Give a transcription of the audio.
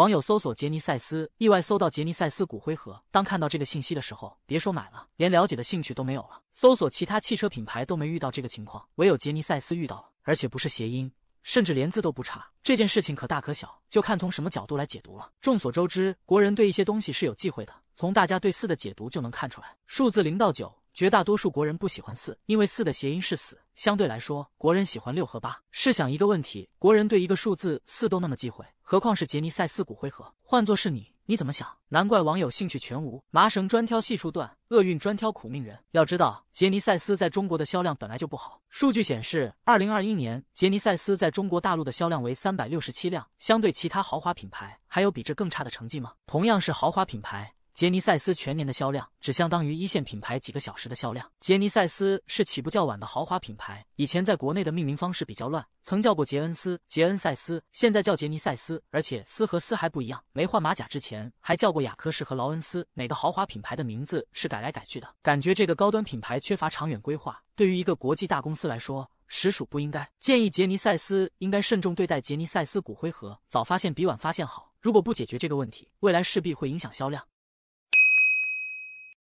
网友搜索杰尼赛斯，意外搜到杰尼赛斯骨灰盒。当看到这个信息的时候，别说买了，连了解的兴趣都没有了。搜索其他汽车品牌都没遇到这个情况，唯有杰尼赛斯遇到了，而且不是谐音，甚至连字都不差。这件事情可大可小，就看从什么角度来解读了。众所周知，国人对一些东西是有忌讳的，从大家对四的解读就能看出来。数字零到九。绝大多数国人不喜欢四，因为四的谐音是死。相对来说，国人喜欢六和八。试想一个问题，国人对一个数字四都那么忌讳，何况是杰尼赛斯骨灰盒？换作是你，你怎么想？难怪网友兴趣全无。麻绳专挑细处断，厄运专挑苦命人。要知道，杰尼赛斯在中国的销量本来就不好。数据显示，二零二一年杰尼赛斯在中国大陆的销量为三百六十七辆。相对其他豪华品牌，还有比这更差的成绩吗？同样是豪华品牌。杰尼赛斯全年的销量只相当于一线品牌几个小时的销量。杰尼赛斯是起步较晚的豪华品牌，以前在国内的命名方式比较乱，曾叫过杰恩斯、杰恩赛斯，现在叫杰尼赛斯，而且斯和斯还不一样。没换马甲之前还叫过雅科士和劳恩斯，哪个豪华品牌的名字是改来改去的？感觉这个高端品牌缺乏长远规划，对于一个国际大公司来说实属不应该。建议杰尼赛斯应该慎重对待杰尼赛斯骨灰盒，早发现比晚发现好。如果不解决这个问题，未来势必会影响销量。